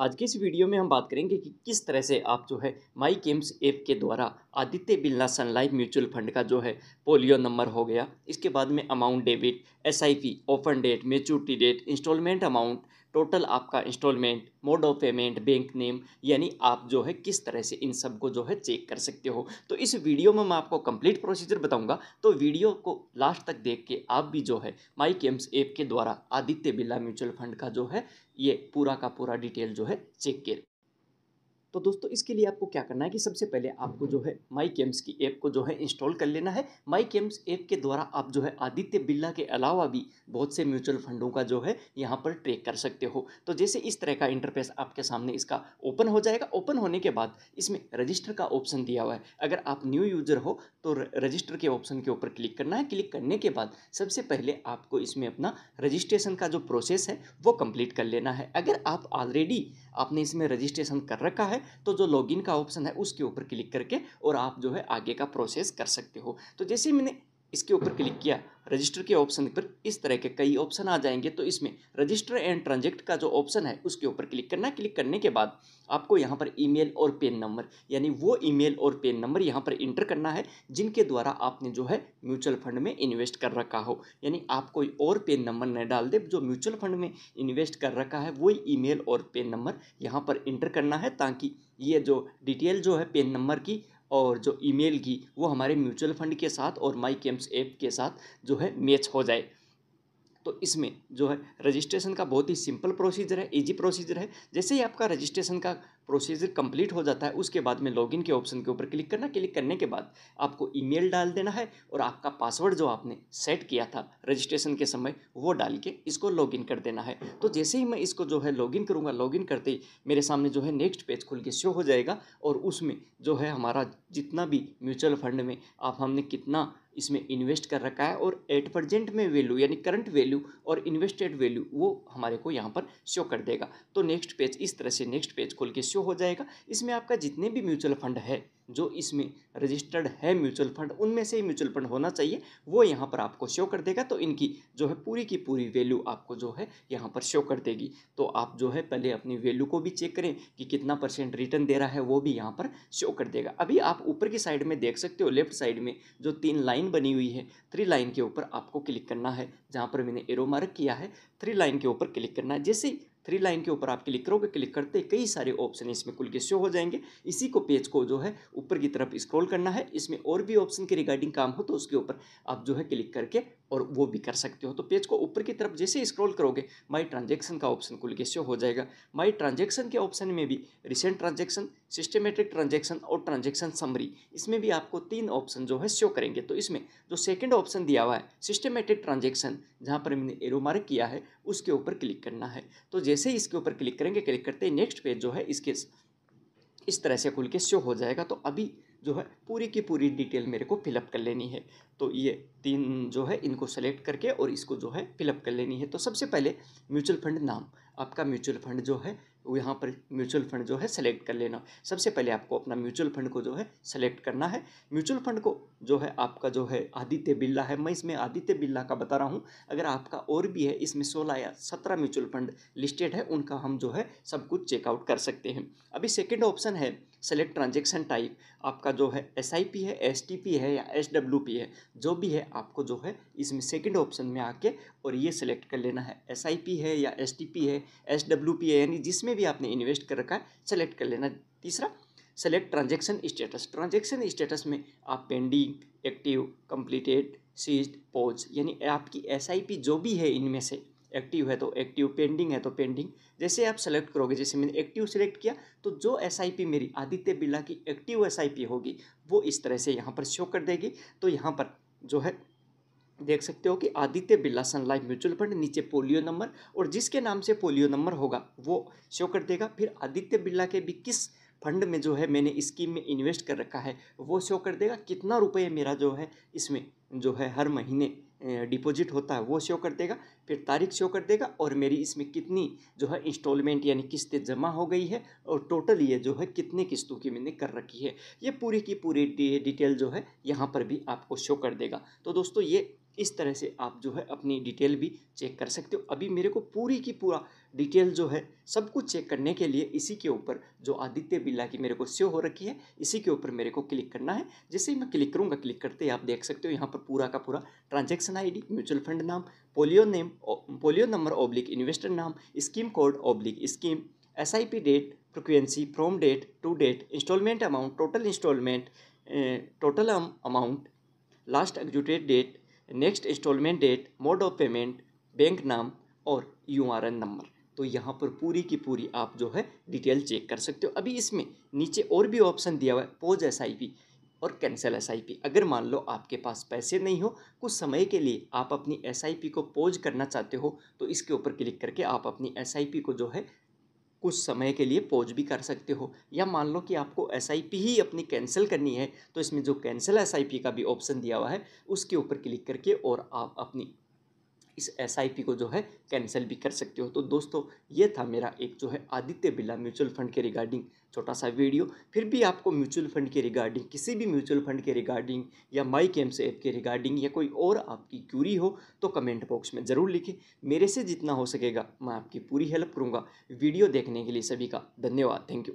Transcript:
आज के इस वीडियो में हम बात करेंगे कि किस तरह से आप जो है माई केम्स ऐप के द्वारा Aditya Birla Sun Life mutual fund का जो है पोलियो नंबर हो गया इसके बाद में amount debit S I P open date maturity date installment amount total आपका installment mode of payment bank name यानी आप जो है किस तरह से इन सब को जो है चेक कर सकते हो तो इस वीडियो में मैं आपको कंप्लीट प्रोसीजर बताऊंगा तो वीडियो को लास्ट तक देख के आप भी जो है माई केम्स ऐप के द्वारा आदित्य बिरला म्यूचुअल फंड का जो है ये पूरा का पूरा डिटेल जो है चेक कर तो दोस्तों इसके लिए आपको क्या करना है कि सबसे पहले आपको जो है माई केम्स की ऐप को जो है इंस्टॉल कर लेना है माई केम्स ऐप के द्वारा आप जो है आदित्य बिरला के अलावा भी बहुत से म्यूचुअल फंडों का जो है यहाँ पर ट्रेक कर सकते हो तो जैसे इस तरह का इंटरफेस आपके सामने इसका ओपन हो जाएगा ओपन होने के बाद इसमें रजिस्टर का ऑप्शन दिया हुआ है अगर आप न्यू यूजर हो तो रजिस्टर के ऑप्शन के ऊपर क्लिक करना है क्लिक करने के बाद सबसे पहले आपको इसमें अपना रजिस्ट्रेशन का जो प्रोसेस है वो कंप्लीट कर लेना है अगर आप ऑलरेडी आपने इसमें रजिस्ट्रेशन कर रखा है तो जो लॉगिन का ऑप्शन है उसके ऊपर क्लिक करके और आप जो है आगे का प्रोसेस कर सकते हो तो जैसे मैंने इसके ऊपर क्लिक किया रजिस्टर के ऑप्शन पर इस तरह के कई ऑप्शन आ जाएंगे तो इसमें रजिस्टर एंड ट्रांजेक्ट का जो ऑप्शन है उसके ऊपर क्लिक करना क्लिक करने के बाद आपको यहाँ पर ईमेल और पेन नंबर यानी वो ईमेल और पेन नंबर यहाँ पर इंटर करना है जिनके द्वारा आपने जो है म्यूचुअल फंड में इन्वेस्ट कर रखा हो यानी आप कोई और पेन नंबर न डाल दे जो म्यूचुअल फंड में इन्वेस्ट कर रखा है वही ई और पेन नंबर यहाँ पर इंटर करना है ताकि ये जो डिटेल जो है पेन नंबर की और जो ईमेल की वो हमारे म्यूचुअल फंड के साथ और माई केम्स ऐप के साथ जो है मैच हो जाए तो इसमें जो है रजिस्ट्रेशन का बहुत ही सिंपल प्रोसीजर है इजी प्रोसीजर है जैसे ही आपका रजिस्ट्रेशन का प्रोसीजर कंप्लीट हो जाता है उसके बाद में लॉगिन के ऑप्शन के ऊपर क्लिक करना क्लिक करने के बाद आपको ईमेल डाल देना है और आपका पासवर्ड जो आपने सेट किया था रजिस्ट्रेशन के समय वो डाल के इसको लॉगिन कर देना है तो जैसे ही मैं इसको जो है लॉगिन करूँगा लॉगिन करते ही मेरे सामने जो है नेक्स्ट पेज खुल के शो हो जाएगा और उसमें जो है हमारा जितना भी म्यूचुअल फंड में आप हमने कितना इसमें इन्वेस्ट कर रखा है और एट परजेंट में वैल्यू यानी करंट वैल्यू और इन्वेस्टेड वैल्यू वो हमारे को यहाँ पर शो कर देगा तो नेक्स्ट पेज इस तरह से नेक्स्ट पेज खोल के शो हो जाएगा इसमें आपका जितने भी म्यूचुअल फंड है जो इसमें रजिस्टर्ड है म्यूचुअल फंड उनमें से ही म्यूचुअल फंड होना चाहिए वो यहाँ पर आपको शो कर देगा तो इनकी जो है पूरी की पूरी वैल्यू आपको जो है यहाँ पर शो कर देगी तो आप जो है पहले अपनी वैल्यू को भी चेक करें कि कितना परसेंट रिटर्न दे रहा है वो भी यहाँ पर शो कर देगा अभी आप ऊपर की साइड में देख सकते हो लेफ्ट साइड में जो तीन लाइन बनी हुई है थ्री लाइन के ऊपर आपको क्लिक करना है जहाँ पर मैंने एरो मार्क किया है थ्री लाइन के ऊपर क्लिक करना है जैसे थ्री लाइन के ऊपर आप क्लिक करोगे क्लिक करते कई सारे ऑप्शन इसमें कुल के शो हो जाएंगे इसी को पेज को जो है ऊपर की तरफ स्क्रॉल करना है इसमें और भी ऑप्शन के रिगार्डिंग काम हो तो उसके ऊपर आप जो है क्लिक करके और वो भी कर सकते हो तो पेज को ऊपर की तरफ जैसे स्क्रॉल करोगे माई ट्रांजेक्शन का ऑप्शन कुल के शो हो जाएगा माई ट्रांजेक्शन के ऑप्शन में भी रिसेंट ट्रांजेक्शन सिस्टमेटिक ट्रांजेक्शन और ट्रांजेक्शन समरी इसमें भी आपको तीन ऑप्शन जो है शो करेंगे तो इसमें जो सेकेंड ऑप्शन दिया हुआ है सिस्टमेटिक ट्रांजेक्शन जहाँ पर मैंने एरोमार्क किया है उसके ऊपर क्लिक करना है तो जैसे ही इसके ऊपर क्लिक करेंगे क्लिक करते ही नेक्स्ट पेज जो है इसके इस तरह से खुल के शो हो जाएगा तो अभी जो है पूरी की पूरी डिटेल मेरे को फिलअप कर लेनी है तो ये तीन जो है इनको सेलेक्ट करके और इसको जो है फिलअप कर लेनी है तो सबसे पहले म्यूचुअल फंड नाम आपका म्यूचुअल फंड जो है यहाँ पर म्यूचुअल फंड जो है सेलेक्ट कर लेना सबसे पहले आपको अपना म्यूचुअल फंड को जो है सेलेक्ट करना है म्यूचुअल फंड को जो है आपका जो है आदित्य बिरला है मैं इसमें आदित्य बिरला का बता रहा हूँ अगर आपका और भी है इसमें सोलह या सत्रह म्यूचुअल फंड लिस्टेड है उनका हम जो है सब कुछ चेकआउट कर सकते हैं अभी सेकेंड ऑप्शन है सेलेक्ट ट्रांजेक्शन टाइप आपका जो है एस आई पी है एस टी पी है या एस डब्ल्यू पी है जो भी है आपको जो है इसमें सेकेंड ऑप्शन में आके और ये सेलेक्ट कर लेना है एस आई पी है या एस टी पी है एस डब्ल्यू पी है यानी जिसमें पे भी आपने इन्वेस्ट कर रखा है सेलेक्ट कर लेना तीसरा select transaction status transaction status में आप pending active completed cease pause यानी आपकी एस जो भी है इनमें से एक्टिव है तो एक्टिव पेंडिंग है तो पेंडिंग जैसे आप सेलेक्ट करोगे जैसे मैंने एक्टिव सेलेक्ट किया तो जो एस मेरी आदित्य बिरला की एक्टिव एस होगी वो इस तरह से यहाँ पर शो कर देगी तो यहाँ पर जो है देख सकते हो कि Aditya Birla Sun Life mutual fund नीचे पोलियो नंबर और जिसके नाम से पोलियो नंबर होगा वो शो कर देगा फिर आदित्य बिरला के भी किस फंड में जो है मैंने स्कीम में इन्वेस्ट कर रखा है वो शो कर देगा कितना रुपये मेरा जो है इसमें जो है हर महीने डिपॉजिट होता है वो शो कर देगा फिर तारीख शो कर देगा और मेरी इसमें कितनी जो है इंस्टॉलमेंट यानी किस्तें जमा हो गई है और टोटल ये जो है कितने किस्तों की मैंने कर रखी है ये पूरी की पूरी डिटेल जो है यहाँ पर भी आपको शो कर देगा तो दोस्तों ये इस तरह से आप जो है अपनी डिटेल भी चेक कर सकते हो अभी मेरे को पूरी की पूरा डिटेल जो है सब कुछ चेक करने के लिए इसी के ऊपर जो आदित्य बिरला की मेरे को सेव हो रखी है इसी के ऊपर मेरे को क्लिक करना है जैसे ही मैं क्लिक करूँगा क्लिक करते ही आप देख सकते हो यहाँ पर पूरा का पूरा आई डी म्यूचुअल फंड नाम folio name folio number oblique investor नाम scheme code oblique scheme S I P date frequency from date to date installment amount total installment total amount last executed date next installment date mode of payment bank नाम और you are N number तो यहाँ पर पूरी की पूरी आप जो है डिटेल चेक कर सकते हो अभी इसमें नीचे और भी ऑप्शन दिया हुआ है पोज एस आई पी और कैंसिल एस आई पी अगर मान लो आपके पास पैसे नहीं हो कुछ समय के लिए आप अपनी एस आई पी को पोज करना चाहते हो तो इसके ऊपर क्लिक करके आप अपनी एस आई पी को जो है कुछ समय के लिए पॉज भी कर सकते हो या मान लो कि आपको एस ही अपनी कैंसिल करनी है तो इसमें जो कैंसिल एस का भी ऑप्शन दिया हुआ है उसके ऊपर क्लिक करके और आप अपनी इस एस को जो है कैंसिल भी कर सकते हो तो दोस्तों ये था मेरा एक जो है आदित्य बिरला म्यूचुअल फंड के रिगार्डिंग छोटा सा वीडियो फिर भी आपको म्यूचुअल फंड के रिगार्डिंग किसी भी म्यूचुअल फंड के रिगार्डिंग या माई केम्स ऐप के रिगार्डिंग या कोई और आपकी क्यूरी हो तो कमेंट बॉक्स में ज़रूर लिखें मेरे से जितना हो सकेगा मैं आपकी पूरी हेल्प करूँगा वीडियो देखने के लिए सभी का धन्यवाद थैंक यू